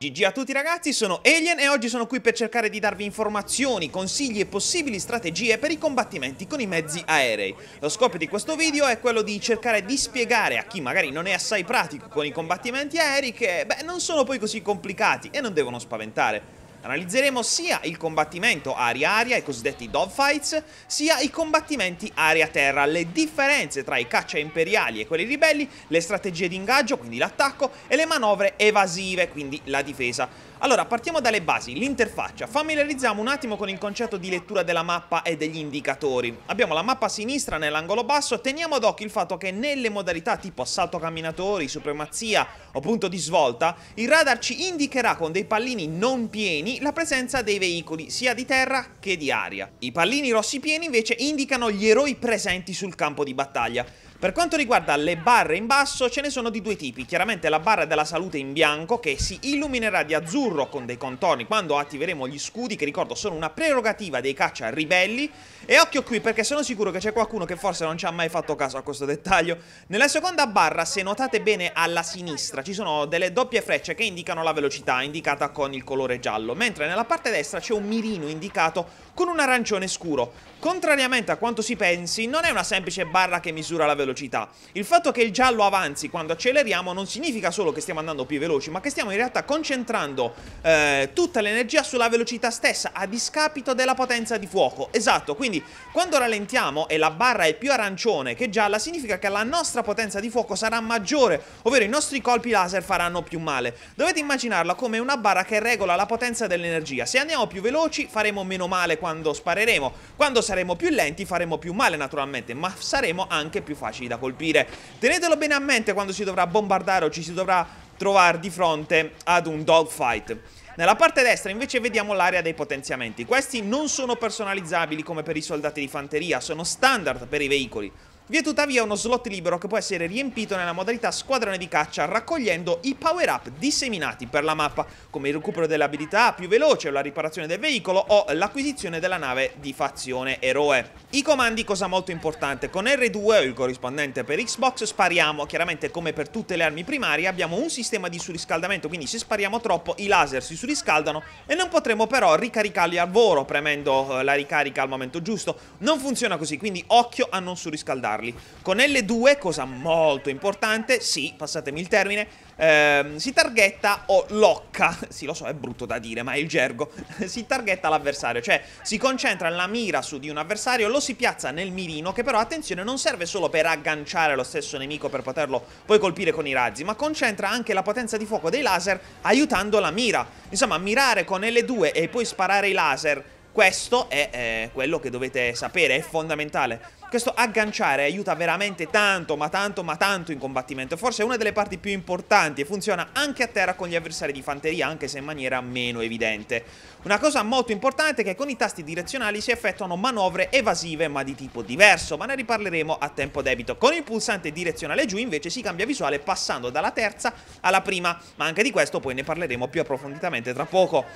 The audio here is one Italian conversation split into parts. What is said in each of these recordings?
GG a tutti ragazzi, sono Alien e oggi sono qui per cercare di darvi informazioni, consigli e possibili strategie per i combattimenti con i mezzi aerei. Lo scopo di questo video è quello di cercare di spiegare a chi magari non è assai pratico con i combattimenti aerei che, beh, non sono poi così complicati e non devono spaventare. Analizzeremo sia il combattimento aria-aria, i cosiddetti dogfights, sia i combattimenti aria-terra, le differenze tra i caccia imperiali e quelli ribelli, le strategie di ingaggio, quindi l'attacco, e le manovre evasive, quindi la difesa. Allora, partiamo dalle basi, l'interfaccia. Familiarizziamo un attimo con il concetto di lettura della mappa e degli indicatori. Abbiamo la mappa a sinistra nell'angolo basso, teniamo d'occhio il fatto che nelle modalità tipo assalto camminatori, supremazia o punto di svolta, il radar ci indicherà con dei pallini non pieni la presenza dei veicoli, sia di terra che di aria. I pallini rossi pieni invece indicano gli eroi presenti sul campo di battaglia. Per quanto riguarda le barre in basso ce ne sono di due tipi, chiaramente la barra della salute in bianco che si illuminerà di azzurro con dei contorni quando attiveremo gli scudi che ricordo sono una prerogativa dei caccia ribelli e occhio qui perché sono sicuro che c'è qualcuno che forse non ci ha mai fatto caso a questo dettaglio. Nella seconda barra se notate bene alla sinistra ci sono delle doppie frecce che indicano la velocità indicata con il colore giallo, mentre nella parte destra c'è un mirino indicato con un arancione scuro. Contrariamente a quanto si pensi, non è una semplice barra che misura la velocità. Il fatto che il giallo avanzi quando acceleriamo non significa solo che stiamo andando più veloci, ma che stiamo in realtà concentrando eh, tutta l'energia sulla velocità stessa, a discapito della potenza di fuoco. Esatto, quindi quando rallentiamo e la barra è più arancione che gialla, significa che la nostra potenza di fuoco sarà maggiore, ovvero i nostri colpi laser faranno più male. Dovete immaginarla come una barra che regola la potenza dell'energia. Se andiamo più veloci faremo meno male quando quando spareremo. Quando saremo più lenti faremo più male naturalmente, ma saremo anche più facili da colpire. Tenetelo bene a mente quando si dovrà bombardare o ci si dovrà trovare di fronte ad un dogfight. Nella parte destra invece vediamo l'area dei potenziamenti. Questi non sono personalizzabili come per i soldati di fanteria, sono standard per i veicoli. Vi è tuttavia uno slot libero che può essere riempito nella modalità squadrone di caccia raccogliendo i power-up disseminati per la mappa, come il recupero delle abilità più veloce o la riparazione del veicolo o l'acquisizione della nave di fazione eroe. I comandi cosa molto importante, con R2 il corrispondente per Xbox spariamo, chiaramente come per tutte le armi primarie abbiamo un sistema di surriscaldamento, quindi se spariamo troppo i laser si surriscaldano e non potremo però ricaricarli al volo premendo eh, la ricarica al momento giusto. Non funziona così, quindi occhio a non surriscaldarli farli. Con L2, cosa molto importante, sì, passatemi il termine, ehm, si targhetta o locca, sì lo so è brutto da dire ma è il gergo, si targhetta l'avversario, cioè si concentra la mira su di un avversario, lo si piazza nel mirino che però attenzione non serve solo per agganciare lo stesso nemico per poterlo poi colpire con i razzi, ma concentra anche la potenza di fuoco dei laser aiutando la mira. Insomma mirare con L2 e poi sparare i laser questo è eh, quello che dovete sapere, è fondamentale. Questo agganciare aiuta veramente tanto, ma tanto, ma tanto in combattimento. Forse è una delle parti più importanti e funziona anche a terra con gli avversari di fanteria, anche se in maniera meno evidente. Una cosa molto importante è che con i tasti direzionali si effettuano manovre evasive ma di tipo diverso, ma ne riparleremo a tempo debito. Con il pulsante direzionale giù invece si cambia visuale passando dalla terza alla prima, ma anche di questo poi ne parleremo più approfonditamente tra poco.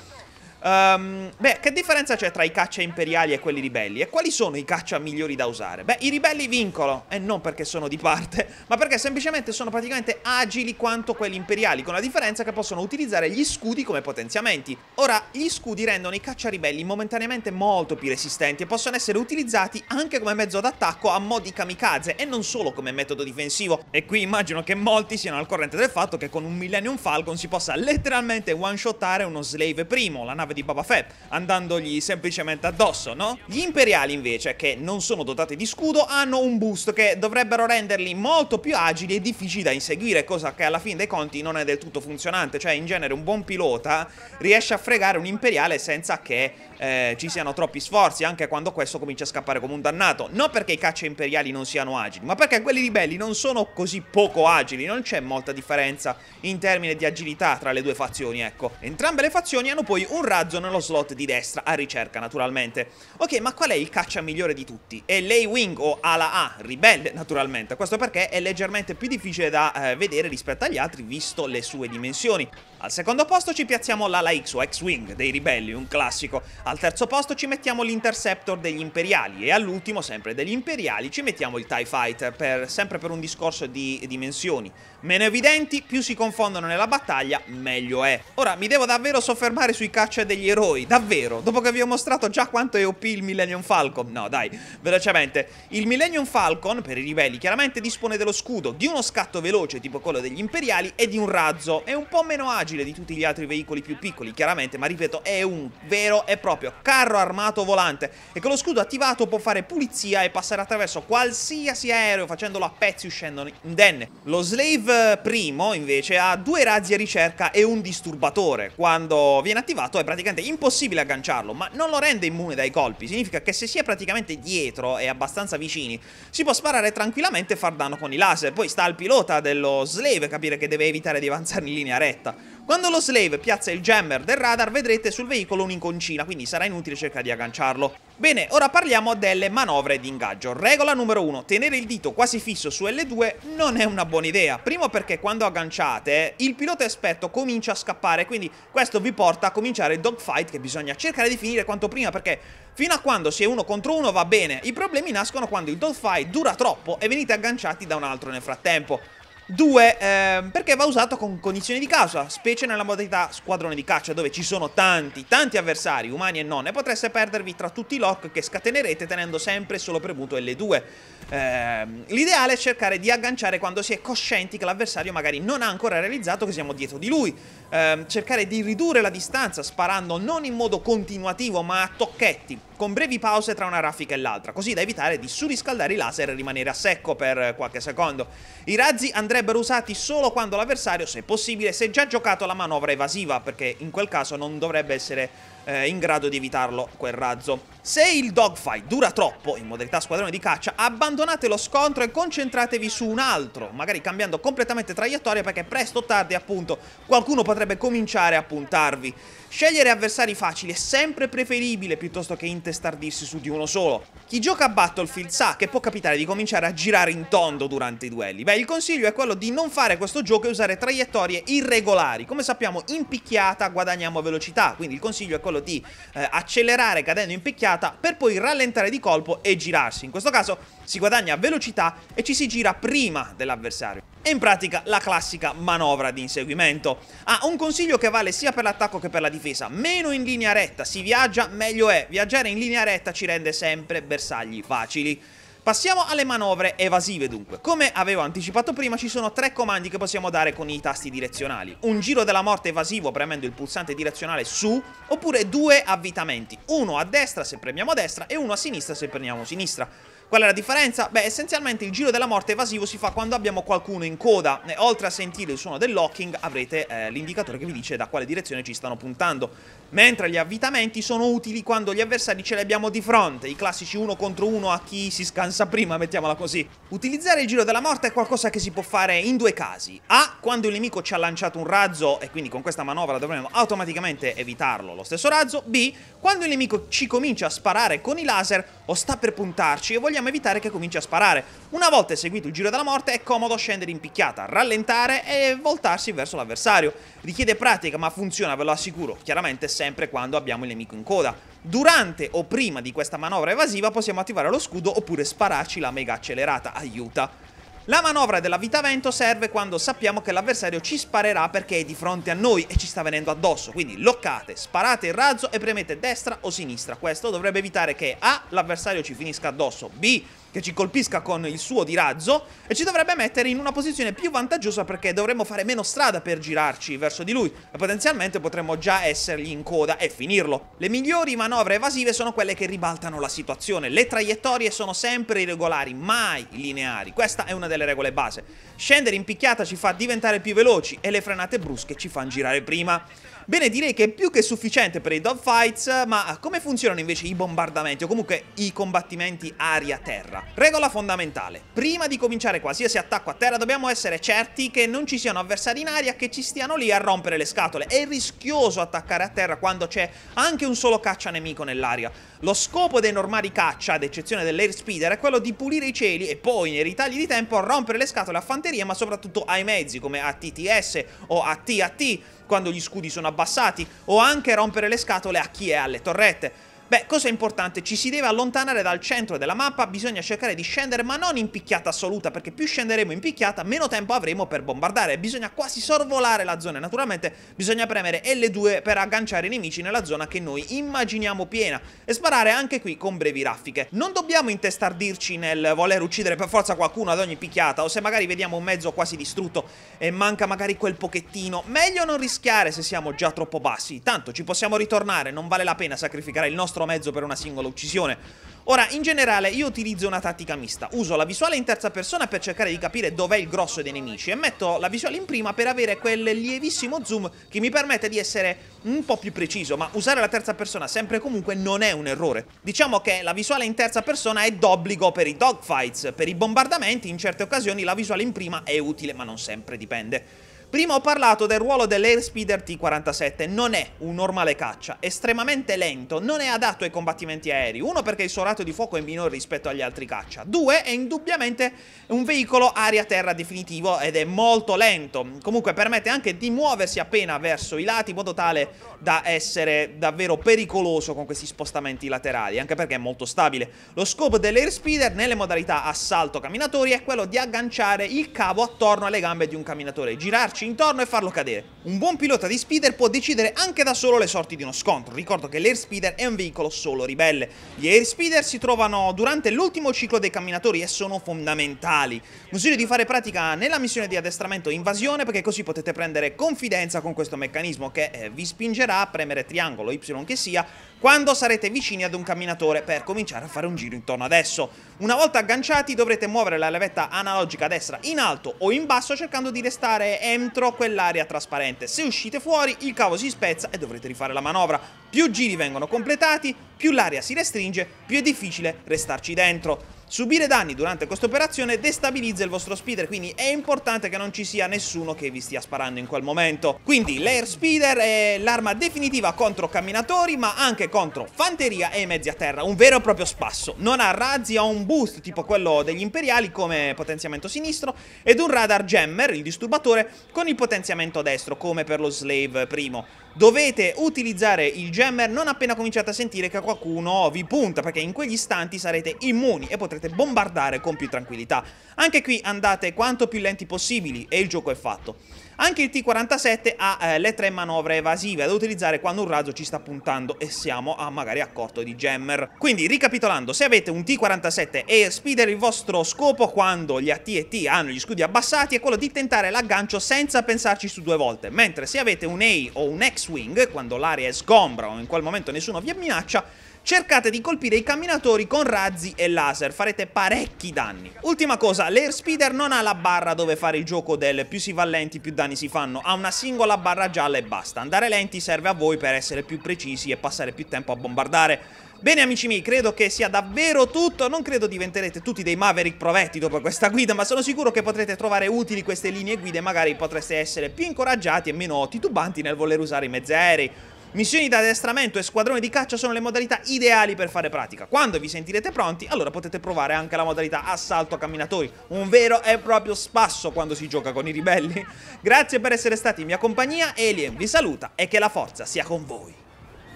Um, beh, che differenza c'è tra i caccia imperiali e quelli ribelli? E quali sono i caccia migliori da usare? Beh, i ribelli vincono, e non perché sono di parte, ma perché semplicemente sono praticamente agili quanto quelli imperiali, con la differenza che possono utilizzare gli scudi come potenziamenti. Ora, gli scudi rendono i caccia ribelli momentaneamente molto più resistenti e possono essere utilizzati anche come mezzo d'attacco a modi kamikaze e non solo come metodo difensivo. E qui immagino che molti siano al corrente del fatto che con un Millennium Falcon si possa letteralmente one-shottare uno Slave primo, la nave nave di Boba Fett, andandogli semplicemente addosso, no? Gli imperiali invece, che non sono dotati di scudo, hanno un boost che dovrebbero renderli molto più agili e difficili da inseguire, cosa che alla fine dei conti non è del tutto funzionante, cioè in genere un buon pilota riesce a fregare un imperiale senza che eh, ci siano troppi sforzi anche quando questo comincia a scappare come un dannato. Non perché i caccia imperiali non siano agili, ma perché quelli ribelli non sono così poco agili, non c'è molta differenza in termini di agilità tra le due fazioni, ecco. Entrambe le fazioni hanno poi un razzo nello slot di destra, a ricerca naturalmente. Ok, ma qual è il caccia migliore di tutti? È l'A-Wing o ala A, ribelle naturalmente, questo perché è leggermente più difficile da eh, vedere rispetto agli altri visto le sue dimensioni. Al secondo posto ci piazziamo l'ala X o X-Wing dei ribelli, un classico. A al terzo posto ci mettiamo l'Interceptor degli Imperiali e all'ultimo, sempre degli Imperiali, ci mettiamo il TIE Fighter, per, sempre per un discorso di dimensioni. Meno evidenti, più si confondono nella battaglia, meglio è. Ora, mi devo davvero soffermare sui caccia degli eroi, davvero, dopo che vi ho mostrato già quanto è OP il Millennium Falcon. No, dai, velocemente. Il Millennium Falcon, per i ribelli, chiaramente dispone dello scudo, di uno scatto veloce, tipo quello degli Imperiali, e di un razzo. È un po' meno agile di tutti gli altri veicoli più piccoli, chiaramente, ma ripeto, è un vero e proprio proprio carro armato volante e con lo scudo attivato può fare pulizia e passare attraverso qualsiasi aereo facendolo a pezzi uscendo indenne. Lo Slave eh, primo invece ha due razzi a ricerca e un disturbatore. Quando viene attivato è praticamente impossibile agganciarlo, ma non lo rende immune dai colpi. Significa che se si è praticamente dietro e abbastanza vicini, si può sparare tranquillamente e far danno con i laser. Poi sta al pilota dello Slave capire che deve evitare di avanzare in linea retta. Quando lo slave piazza il jammer del radar vedrete sul veicolo un'inconcina, quindi sarà inutile cercare di agganciarlo. Bene, ora parliamo delle manovre di ingaggio. Regola numero 1, tenere il dito quasi fisso su L2 non è una buona idea. Primo perché quando agganciate il pilota esperto comincia a scappare, quindi questo vi porta a cominciare il dogfight che bisogna cercare di finire quanto prima perché fino a quando si è uno contro uno va bene. I problemi nascono quando il dogfight dura troppo e venite agganciati da un altro nel frattempo. Due, eh, perché va usato con cognizione di causa, specie nella modalità squadrone di caccia, dove ci sono tanti, tanti avversari, umani e non, e potreste perdervi tra tutti i lock che scatenerete tenendo sempre solo premuto L2. Eh, l'ideale è cercare di agganciare quando si è coscienti che l'avversario magari non ha ancora realizzato che siamo dietro di lui, ehm, cercare di ridurre la distanza sparando non in modo continuativo ma a tocchetti, con brevi pause tra una raffica e l'altra, così da evitare di surriscaldare i laser e rimanere a secco per qualche secondo. I razzi andrebbero usati solo quando l'avversario, se possibile, si è già giocato la manovra evasiva, perché in quel caso non dovrebbe essere eh, in grado di evitarlo quel razzo. Se il dogfight dura troppo, in modalità squadrone di caccia, abbandonate lo scontro e concentratevi su un altro, magari cambiando completamente traiettoria perché presto o tardi appunto qualcuno potrebbe cominciare a puntarvi. Scegliere avversari facili è sempre preferibile piuttosto che intestardirsi su di uno solo. Chi gioca a Battlefield sa che può capitare di cominciare a girare in tondo durante i duelli. Beh, il consiglio è quello di non fare questo gioco e usare traiettorie irregolari. Come sappiamo, in picchiata guadagniamo velocità, quindi il consiglio è quello quello di eh, accelerare cadendo in picchiata per poi rallentare di colpo e girarsi. In questo caso si guadagna velocità e ci si gira prima dell'avversario. È in pratica la classica manovra di inseguimento. Ha ah, un consiglio che vale sia per l'attacco che per la difesa. Meno in linea retta si viaggia, meglio è. Viaggiare in linea retta ci rende sempre bersagli facili. Passiamo alle manovre evasive dunque. Come avevo anticipato prima ci sono tre comandi che possiamo dare con i tasti direzionali. Un giro della morte evasivo premendo il pulsante direzionale su, oppure due avvitamenti. Uno a destra se premiamo a destra e uno a sinistra se premiamo a sinistra. Qual è la differenza? Beh, essenzialmente il giro della morte evasivo si fa quando abbiamo qualcuno in coda e oltre a sentire il suono del locking avrete eh, l'indicatore che vi dice da quale direzione ci stanno puntando. Mentre gli avvitamenti sono utili quando gli avversari ce li abbiamo di fronte, i classici uno contro uno a chi si scansa prima, mettiamola così. Utilizzare il giro della morte è qualcosa che si può fare in due casi. A, quando il nemico ci ha lanciato un razzo e quindi con questa manovra dovremo automaticamente evitarlo lo stesso razzo. B, quando il nemico ci comincia a sparare con i laser o sta per puntarci e vogliamo dobbiamo evitare che cominci a sparare. Una volta eseguito il giro della morte è comodo scendere in picchiata, rallentare e voltarsi verso l'avversario. Richiede pratica ma funziona, ve lo assicuro, chiaramente sempre quando abbiamo il nemico in coda. Durante o prima di questa manovra evasiva possiamo attivare lo scudo oppure spararci la mega accelerata, aiuta. La manovra dell'avvitamento serve quando sappiamo che l'avversario ci sparerà perché è di fronte a noi e ci sta venendo addosso, quindi loccate, sparate il razzo e premete destra o sinistra. Questo dovrebbe evitare che A l'avversario ci finisca addosso, B che ci colpisca con il suo di razzo e ci dovrebbe mettere in una posizione più vantaggiosa perché dovremmo fare meno strada per girarci verso di lui e potenzialmente potremmo già essergli in coda e finirlo. Le migliori manovre evasive sono quelle che ribaltano la situazione, le traiettorie sono sempre irregolari, mai lineari, questa è una delle regole base. Scendere in picchiata ci fa diventare più veloci e le frenate brusche ci fanno girare prima. Bene, direi che è più che sufficiente per i dogfights, ma come funzionano invece i bombardamenti o comunque i combattimenti aria-terra? Regola fondamentale. Prima di cominciare qualsiasi attacco a terra dobbiamo essere certi che non ci siano avversari in aria che ci stiano lì a rompere le scatole. È rischioso attaccare a terra quando c'è anche un solo caccia nemico nell'aria. Lo scopo dei normali caccia, ad eccezione dell'air speeder, è quello di pulire i cieli e poi nei ritagli di tempo rompere le scatole a fanteria ma soprattutto ai mezzi come ATTS o ATAT quando gli scudi sono abbassati o anche rompere le scatole a chi è alle torrette. Beh, cosa importante, ci si deve allontanare dal centro della mappa, bisogna cercare di scendere, ma non in picchiata assoluta, perché più scenderemo in picchiata, meno tempo avremo per bombardare. Bisogna quasi sorvolare la zona, naturalmente bisogna premere L2 per agganciare i nemici nella zona che noi immaginiamo piena, e sparare anche qui con brevi raffiche. Non dobbiamo intestardirci nel voler uccidere per forza qualcuno ad ogni picchiata, o se magari vediamo un mezzo quasi distrutto e manca magari quel pochettino, meglio non rischiare se siamo già troppo bassi, tanto ci possiamo ritornare, non vale la pena sacrificare il nostro mezzo per una singola uccisione. Ora, in generale, io utilizzo una tattica mista. Uso la visuale in terza persona per cercare di capire dov'è il grosso dei nemici e metto la visuale in prima per avere quel lievissimo zoom che mi permette di essere un po' più preciso, ma usare la terza persona sempre e comunque non è un errore. Diciamo che la visuale in terza persona è d'obbligo per i dogfights, per i bombardamenti, in certe occasioni la visuale in prima è utile, ma non sempre, dipende. Prima ho parlato del ruolo dell'Airspeeder T-47, non è un normale caccia, estremamente lento, non è adatto ai combattimenti aerei, uno perché il suo rato di fuoco è minore rispetto agli altri caccia, due è indubbiamente un veicolo aria-terra definitivo ed è molto lento, comunque permette anche di muoversi appena verso i lati in modo tale da essere davvero pericoloso con questi spostamenti laterali, anche perché è molto stabile. Lo scopo dell'Airspeeder nelle modalità assalto camminatori è quello di agganciare il cavo attorno alle gambe di un camminatore e girarci girarci intorno e farlo cadere. Un buon pilota di speeder può decidere anche da solo le sorti di uno scontro, ricordo che l'air speeder è un veicolo solo ribelle. Gli air speeder si trovano durante l'ultimo ciclo dei camminatori e sono fondamentali. Consiglio di fare pratica nella missione di addestramento invasione perché così potete prendere confidenza con questo meccanismo che eh, vi spingerà a premere triangolo Y che sia quando sarete vicini ad un camminatore per cominciare a fare un giro intorno ad esso. Una volta agganciati dovrete muovere la levetta analogica a destra in alto o in basso cercando di restare empty dentro quell'area trasparente. Se uscite fuori il cavo si spezza e dovrete rifare la manovra. Più giri vengono completati, più l'area si restringe, più è difficile restarci dentro. Subire danni durante questa operazione destabilizza il vostro speeder, quindi è importante che non ci sia nessuno che vi stia sparando in quel momento. Quindi l'air speeder è l'arma definitiva contro camminatori, ma anche contro fanteria e mezzi a terra, un vero e proprio spasso. Non ha razzi, ha un boost tipo quello degli imperiali come potenziamento sinistro ed un radar jammer, il disturbatore, con il potenziamento destro come per lo slave primo. Dovete utilizzare il jammer non appena cominciate a sentire che qualcuno vi punta perché in quegli istanti sarete immuni e potrete potrete bombardare con più tranquillità. Anche qui andate quanto più lenti possibili e il gioco è fatto. Anche il T-47 ha eh, le tre manovre evasive da utilizzare quando un razzo ci sta puntando e siamo a, ah, magari a corto di jammer. Quindi ricapitolando, se avete un T-47 e speeder il vostro scopo quando gli AT&T hanno gli scudi abbassati è quello di tentare l'aggancio senza pensarci su due volte, mentre se avete un A o un X-Wing, quando l'aria è sgombra o in quel momento nessuno vi minaccia, cercate di colpire i camminatori con razzi e laser, farete parecchi danni. Ultima cosa, l'Air Speeder non ha la barra dove fare il gioco del più si va lenti più danni si fanno, ha una singola barra gialla e basta. Andare lenti serve a voi per essere più precisi e passare più tempo a bombardare. Bene amici miei, credo che sia davvero tutto, non credo diventerete tutti dei Maverick provetti dopo questa guida, ma sono sicuro che potrete trovare utili queste linee guide e magari potreste essere più incoraggiati e meno titubanti nel voler usare i mezzi aerei. Missioni di addestramento e squadrone di caccia sono le modalità ideali per fare pratica. Quando vi sentirete pronti, allora potete provare anche la modalità assalto a camminatori, un vero e proprio spasso quando si gioca con i ribelli. Grazie per essere stati in mia compagnia, Alien vi saluta e che la forza sia con voi.